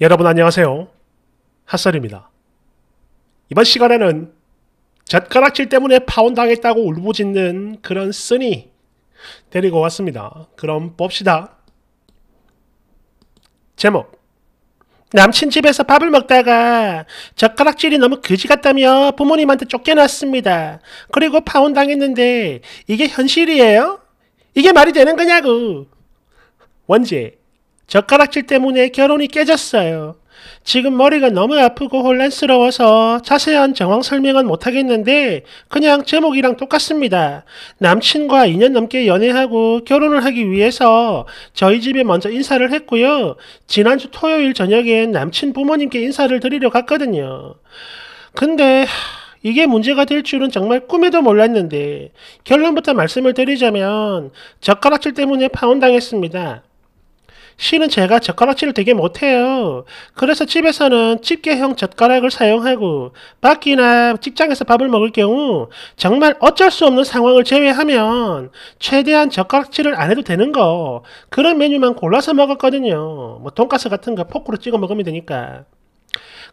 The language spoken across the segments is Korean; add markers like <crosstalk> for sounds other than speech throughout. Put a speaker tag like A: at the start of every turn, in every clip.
A: 여러분 안녕하세요. 핫설입니다. 이번 시간에는 젓가락질 때문에 파혼당했다고 울부짖는 그런 쓰니 데리고 왔습니다. 그럼 봅시다. 제목 남친 집에서 밥을 먹다가 젓가락질이 너무 그지 같다며 부모님한테 쫓겨났습니다. 그리고 파혼당했는데 이게 현실이에요? 이게 말이 되는 거냐고. 원제 젓가락질 때문에 결혼이 깨졌어요. 지금 머리가 너무 아프고 혼란스러워서 자세한 정황 설명은 못하겠는데 그냥 제목이랑 똑같습니다. 남친과 2년 넘게 연애하고 결혼을 하기 위해서 저희 집에 먼저 인사를 했고요. 지난주 토요일 저녁엔 남친 부모님께 인사를 드리러 갔거든요. 근데 이게 문제가 될 줄은 정말 꿈에도 몰랐는데 결론부터 말씀을 드리자면 젓가락질 때문에 파혼당했습니다. 실은 제가 젓가락질을 되게 못해요. 그래서 집에서는 집게형 젓가락을 사용하고 밖이나 직장에서 밥을 먹을 경우 정말 어쩔 수 없는 상황을 제외하면 최대한 젓가락질을 안 해도 되는 거 그런 메뉴만 골라서 먹었거든요. 뭐 돈가스 같은 거 포크로 찍어 먹으면 되니까.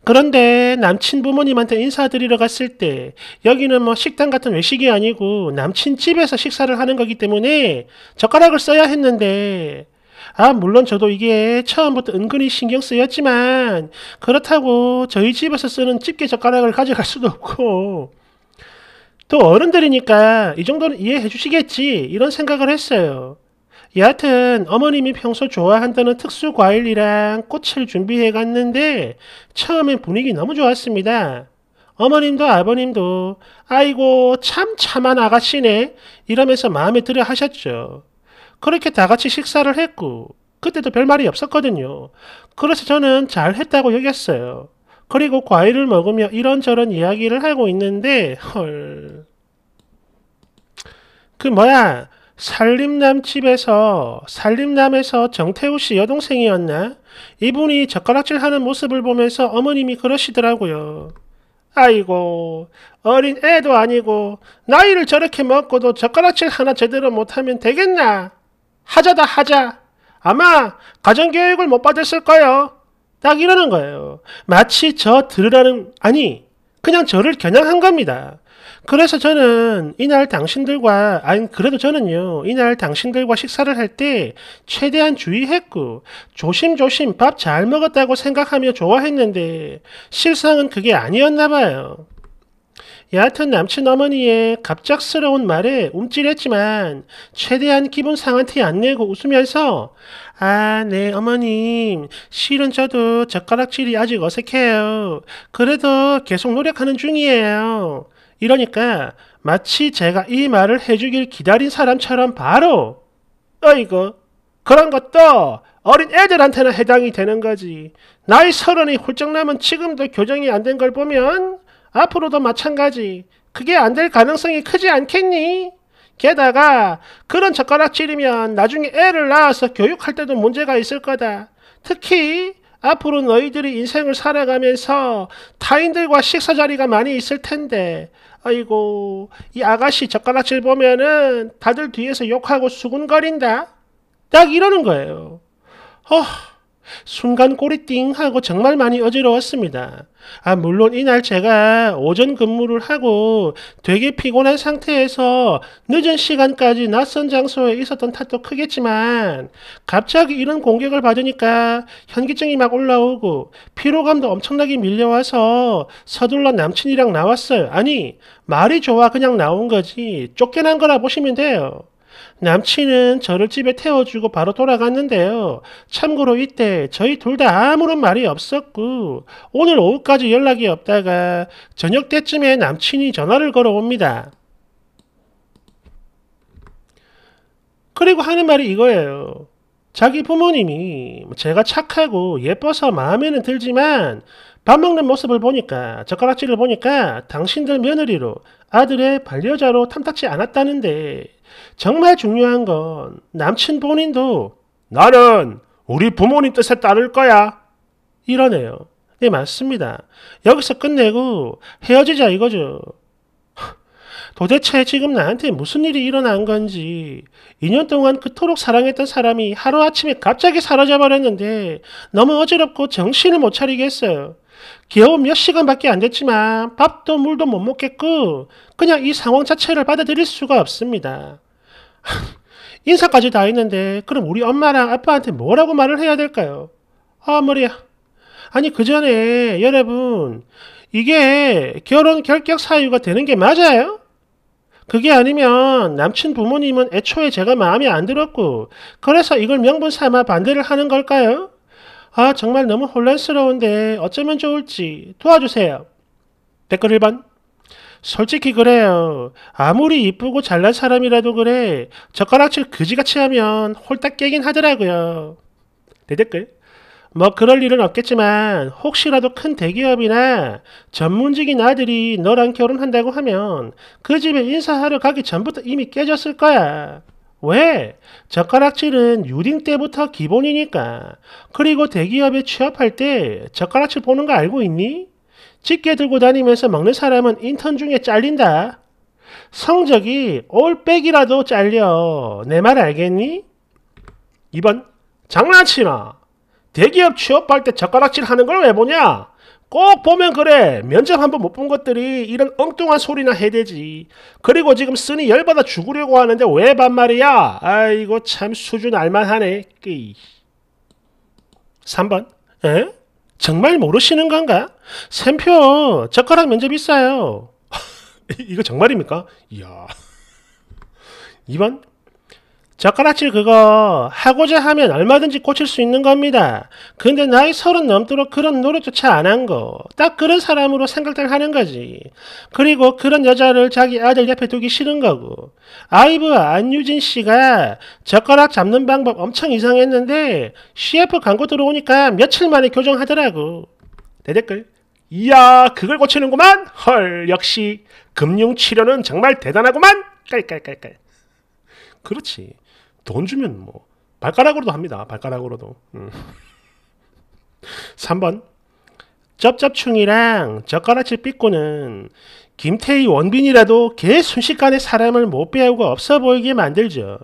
A: 그런데 남친 부모님한테 인사드리러 갔을 때 여기는 뭐 식당 같은 외식이 아니고 남친 집에서 식사를 하는 거기 때문에 젓가락을 써야 했는데 아, 물론 저도 이게 처음부터 은근히 신경 쓰였지만, 그렇다고 저희 집에서 쓰는 집게 젓가락을 가져갈 수도 없고, 또 어른들이니까 이 정도는 이해해 주시겠지, 이런 생각을 했어요. 여하튼 어머님이 평소 좋아한다는 특수 과일이랑 꽃을 준비해 갔는데 처음엔 분위기 너무 좋았습니다. 어머님도 아버님도 아이고 참 참한 아가씨네 이러면서 마음에 들어 하셨죠. 그렇게 다 같이 식사를 했고 그때도 별말이 없었거든요. 그래서 저는 잘 했다고 여겼어요. 그리고 과일을 먹으며 이런저런 이야기를 하고 있는데 헐... 그 뭐야 살림남 집에서 살림남에서 정태우 씨 여동생이었나? 이분이 젓가락질하는 모습을 보면서 어머님이 그러시더라고요. 아이고 어린 애도 아니고 나이를 저렇게 먹고도 젓가락질 하나 제대로 못하면 되겠나? 하자다 하자. 아마 가정교육을 못 받았을 거예요. 딱 이러는 거예요. 마치 저 들으라는, 아니, 그냥 저를 겨냥한 겁니다. 그래서 저는 이날 당신들과, 아니, 그래도 저는요, 이날 당신들과 식사를 할 때 최대한 주의했고, 조심조심 밥 잘 먹었다고 생각하며 좋아했는데, 실상은 그게 아니었나 봐요. 여하튼 남친 어머니의 갑작스러운 말에 움찔했지만 최대한 기분 상한 테안 내고 웃으면서 아, 네, 어머님. 실은 저도 젓가락질이 아직 어색해요. 그래도 계속 노력하는 중이에요. 이러니까 마치 제가 이 말을 해주길 기다린 사람처럼 바로 어이구 그런 것도 어린 애들한테는 해당이 되는 거지. 나이 서른이 훌쩍 남은 지금도 교정이 안 된 걸 보면 앞으로도 마찬가지. 그게 안 될 가능성이 크지 않겠니? 게다가 그런 젓가락질이면 나중에 애를 낳아서 교육할 때도 문제가 있을 거다. 특히 앞으로 너희들이 인생을 살아가면서 타인들과 식사 자리가 많이 있을 텐데, 아이고, 이 아가씨 젓가락질 보면은 다들 뒤에서 욕하고 수군거린다? 딱 이러는 거예요. 어, 순간 꼬리띵 하고 정말 많이 어지러웠습니다. 아, 물론 이날 제가 오전 근무를 하고 되게 피곤한 상태에서 늦은 시간까지 낯선 장소에 있었던 탓도 크겠지만 갑자기 이런 공격을 받으니까 현기증이 막 올라오고 피로감도 엄청나게 밀려와서 서둘러 남친이랑 나왔어요. 아니, 말이 좋아 그냥 나온 거지 쫓겨난 거라 보시면 돼요. 남친은 저를 집에 태워주고 바로 돌아갔는데요. 참고로 이때 저희 둘 다 아무런 말이 없었고 오늘 오후까지 연락이 없다가 저녁 때쯤에 남친이 전화를 걸어옵니다. 그리고 하는 말이 이거예요. 자기 부모님이 제가 착하고 예뻐서 마음에는 들지만 밥 먹는 모습을 보니까 젓가락질을 보니까 당신들 며느리로 아들의 반려자로 탐탁치 않았다는데 정말 중요한 건 남친 본인도 나는 우리 부모님 뜻에 따를 거야. 이러네요. 네, 맞습니다. 여기서 끝내고 헤어지자 이거죠. 도대체 지금 나한테 무슨 일이 일어난 건지 2년 동안 그토록 사랑했던 사람이 하루아침에 갑자기 사라져버렸는데 너무 어지럽고 정신을 못 차리겠어요. 겨우 몇 시간밖에 안 됐지만 밥도 물도 못 먹겠고 그냥 이 상황 자체를 받아들일 수가 없습니다. <laughs> 인사까지 다 했는데 그럼 우리 엄마랑 아빠한테 뭐라고 말을 해야 될까요? 아 머리야. 아니 그 전에 여러분 이게 결혼 결격 사유가 되는 게 맞아요? 그게 아니면 남친 부모님은 애초에 제가 마음에 안 들었고 그래서 이걸 명분 삼아 반대를 하는 걸까요? 아 정말 너무 혼란스러운데 어쩌면 좋을지 도와주세요. 댓글 1번 솔직히 그래요. 아무리 이쁘고 잘난 사람이라도 그래 젓가락질 그지같이 하면 홀딱 깨긴 하더라고요. 내 네, 댓글 뭐 그럴 일은 없겠지만 혹시라도 큰 대기업이나 전문직인 아들이 너랑 결혼한다고 하면 그 집에 인사하러 가기 전부터 이미 깨졌을 거야. 왜? 젓가락질은 유딩 때부터 기본이니까. 그리고 대기업에 취업할 때 젓가락질 보는 거 알고 있니? 집게 들고 다니면서 먹는 사람은 인턴 중에 잘린다. 성적이 올백이라도 잘려. 내 말 알겠니? 2번 장난치나. 대기업 취업할 때 젓가락질 하는 걸 왜 보냐? 꼭 보면 그래. 면접 한번 못 본 것들이 이런 엉뚱한 소리나 해대지. 그리고 지금 쓰니 열받아 죽으려고 하는데 왜 반말이야? 아이고 참 수준 알만하네. 끼. 3번. 에? 정말 모르시는 건가? 샘표 젓가락 면접 있어요 <laughs> 이거 정말입니까? 이야. 2번. 젓가락질 그거 하고자 하면 얼마든지 고칠 수 있는 겁니다. 근데 나이 서른 넘도록 그런 노력조차 안 한 거. 딱 그런 사람으로 생각들 하는 거지. 그리고 그런 여자를 자기 아들 옆에 두기 싫은 거고. 아이브 안유진 씨가 젓가락 잡는 방법 엄청 이상했는데 CF 광고 들어오니까 며칠 만에 교정하더라고. 대댓글. 이야 그걸 고치는구만. 헐 역시 금융치료는 정말 대단하구만. 깔깔깔깔. 그렇지. 돈 주면 뭐 발가락으로도 합니다. 발가락으로도. 음. 3번 쩝쩝충이랑 젓가락질 삐꾸는 김태희 원빈이라도 개 순식간에 사람을 못 배우고 없어 보이게 만들죠.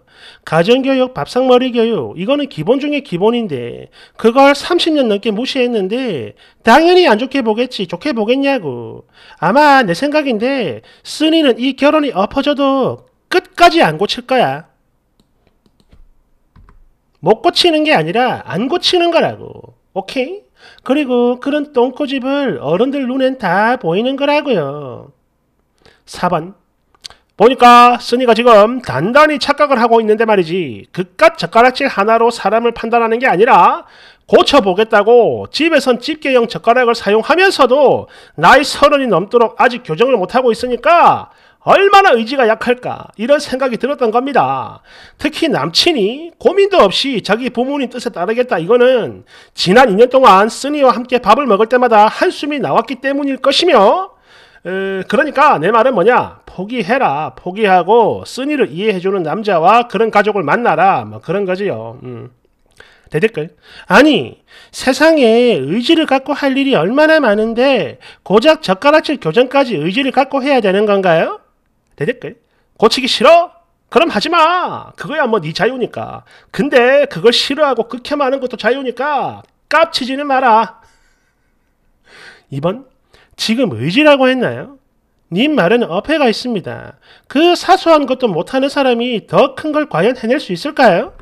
A: 가정교육, 밥상머리 교육 이거는 기본 중에 기본인데 그걸 30년 넘게 무시했는데 당연히 안 좋게 보겠지 좋게 보겠냐고. 아마 내 생각인데 쓰니는 이 결혼이 엎어져도 끝까지 안 고칠 거야. 못 고치는 게 아니라 안 고치는 거라고. 오케이? 그리고 그런 똥꼬집을 어른들 눈엔 다 보이는 거라고요. 4번. 보니까 쓰니가 지금 단단히 착각을 하고 있는데 말이지 그깟 젓가락질 하나로 사람을 판단하는 게 아니라 고쳐보겠다고 집에선 집게형 젓가락을 사용하면서도 나이 서른이 넘도록 아직 교정을 못하고 있으니까 얼마나 의지가 약할까 이런 생각이 들었던 겁니다. 특히 남친이 고민도 없이 자기 부모님 뜻에 따르겠다 이거는 지난 2년 동안 쓰니와 함께 밥을 먹을 때마다 한숨이 나왔기 때문일 것이며 그러니까 내 말은 뭐냐 포기해라 포기하고 쓰니를 이해해주는 남자와 그런 가족을 만나라 뭐 그런 거지요 음. 대댓글 아니 세상에 의지를 갖고 할 일이 얼마나 많은데 고작 젓가락질 교정까지 의지를 갖고 해야 되는 건가요? 대댓글 고치기 싫어? 그럼 하지 마. 그거야 뭐네 자유니까. 근데 그걸 싫어하고 극혐하는 것도 자유니까 깝치지는 마라. 2번 지금 의지라고 했나요? 님말은 어폐가 있습니다. 그 사소한 것도 못하는 사람이 더 큰 걸 과연 해낼 수 있을까요?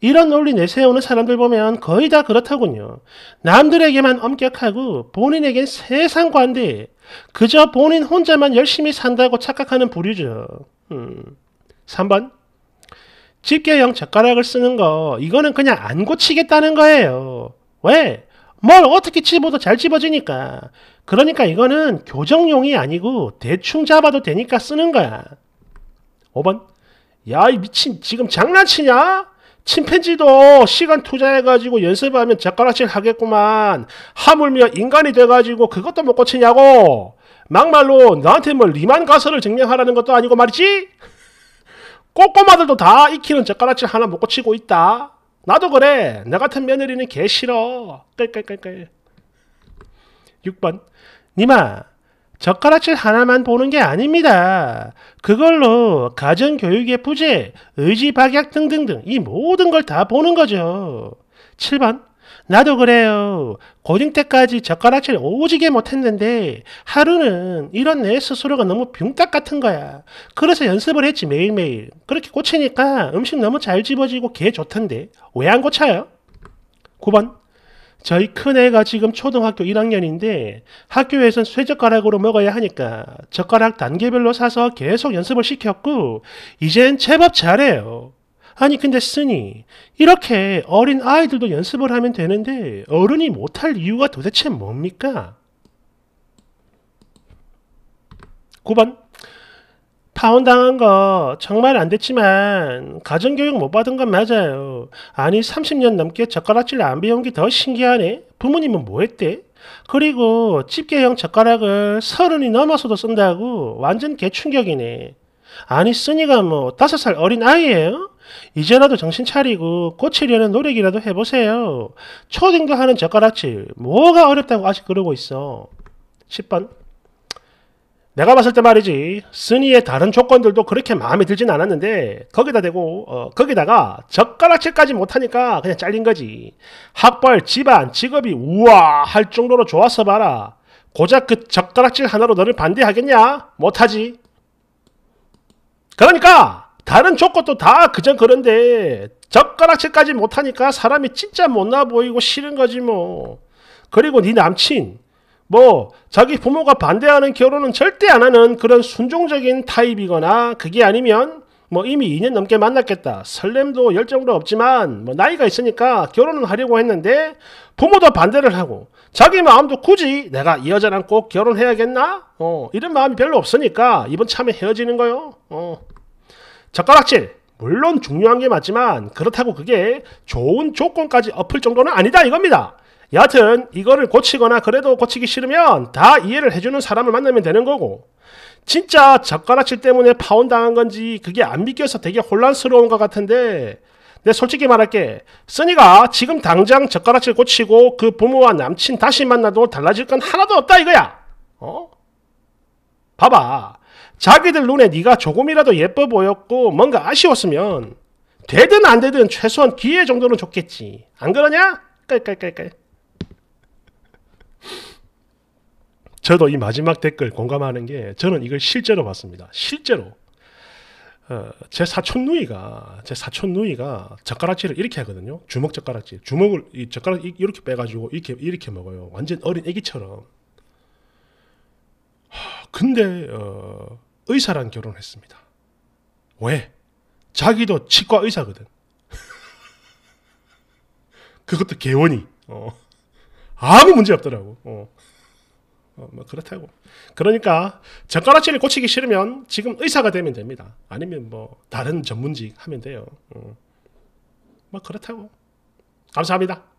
A: 이런 논리 내세우는 사람들 보면 거의 다 그렇더군요. 남들에게만 엄격하고 본인에겐 세상 관대, 그저 본인 혼자만 열심히 산다고 착각하는 부류죠. 음. 3번. 집게형 젓가락을 쓰는 거, 이거는 그냥 안 고치겠다는 거예요. 왜? 뭘 어떻게 집어도 잘 집어지니까. 그러니까 이거는 교정용이 아니고 대충 잡아도 되니까 쓰는 거야. 5번. 야, 이 미친, 지금 장난치냐? 침팬지도 시간 투자해가지고 연습하면 젓가락질 하겠구만. 하물며 인간이 돼가지고 그것도 못 고치냐고. 막말로 너한테뭐 리만 가설을 증명하라는 것도 아니고 말이지. 꼬꼬마들도 다 익히는 젓가락질 하나 못 고치고 있다. 나도 그래. 나 같은 며느리는 개 싫어. 끌끌끌끌. 6번. 니마, 젓가락질 하나만 보는 게 아닙니다. 그걸로 가정교육의 부재, 의지박약 등등등 이 모든 걸 다 보는 거죠. 7번 나도 그래요. 고딩 때까지 젓가락질 오지게 못했는데 하루는 이런 내 스스로가 너무 빙딱 같은 거야. 그래서 연습을 했지 매일매일. 그렇게 꽂히니까 음식 너무 잘 집어지고 개 좋던데 왜 안 고쳐요? 9번 저희 큰애가 지금 초등학교 1학년인데 학교에선 쇠젓가락으로 먹어야 하니까 젓가락 단계별로 사서 계속 연습을 시켰고 이젠 제법 잘해요. 아니 근데 쓰니 이렇게 어린 아이들도 연습을 하면 되는데 어른이 못할 이유가 도대체 뭡니까? 9번 파혼당한 거 정말 안 됐지만 가정교육 못 받은 건 맞아요. 아니 30년 넘게 젓가락질 안 배운 게 더 신기하네. 부모님은 뭐 했대? 그리고 집게형 젓가락을 서른이 넘어서도 쓴다고 완전 개충격이네. 아니 쓰니가 뭐 다섯 살 어린 아이예요? 이제라도 정신 차리고 고치려는 노력이라도 해보세요. 초등도 하는 젓가락질 뭐가 어렵다고 아직 그러고 있어. 10번 내가 봤을 때 말이지 스니의 다른 조건들도 그렇게 마음에 들진 않았는데 거기다 대고 어, 거기다가 젓가락질까지 못하니까 그냥 잘린 거지 학벌 집안 직업이 우와 할 정도로 좋아서 봐라 고작 그 젓가락질 하나로 너를 반대하겠냐 못하지 그러니까 다른 조건도 다그저 그런데 젓가락질까지 못하니까 사람이 진짜 못나 보이고 싫은 거지 뭐 그리고 네 남친 뭐 자기 부모가 반대하는 결혼은 절대 안 하는 그런 순종적인 타입이거나 그게 아니면 뭐 이미 2년 넘게 만났겠다. 설렘도 열정도 없지만 뭐 나이가 있으니까 결혼은 하려고 했는데 부모도 반대를 하고 자기 마음도 굳이 내가 이 여자랑 꼭 결혼해야겠나? 어, 이런 마음이 별로 없으니까 이번 참에 헤어지는 거요. 어. 젓가락질 물론 중요한 게 맞지만 그렇다고 그게 좋은 조건까지 엎을 정도는 아니다 이겁니다. 여하튼 이거를 고치거나 그래도 고치기 싫으면 다 이해를 해주는 사람을 만나면 되는 거고 진짜 젓가락질 때문에 파혼당한 건지 그게 안 믿겨서 되게 혼란스러운 것 같은데 내 솔직히 말할게 쓰니가 지금 당장 젓가락질 고치고 그 부모와 남친 다시 만나도 달라질 건 하나도 없다 이거야 어? 봐봐 자기들 눈에 네가 조금이라도 예뻐 보였고 뭔가 아쉬웠으면 되든 안 되든 최소한 기회 정도는 좋겠지안 그러냐? 깔깔깔깔 저도 이 마지막 댓글 공감하는 게 저는 이걸 실제로 봤습니다. 실제로 어, 제 사촌 누이가 제 사촌 누이가 젓가락질을 이렇게 하거든요. 주먹 젓가락질. 주먹을 이 젓가락 이렇게 빼가지고 이렇게 이렇게 먹어요. 완전 어린 애기처럼. 하, 근데 어, 의사랑 결혼했습니다. 왜? 자기도 치과 의사거든. <laughs> 그것도 개원이. 어. 아무 문제 없더라고. 어. 어, 뭐 그렇다고. 그러니까 젓가락질을 고치기 싫으면 지금 의사가 되면 됩니다. 아니면 뭐 다른 전문직 하면 돼요. 어. 뭐 그렇다고. 감사합니다.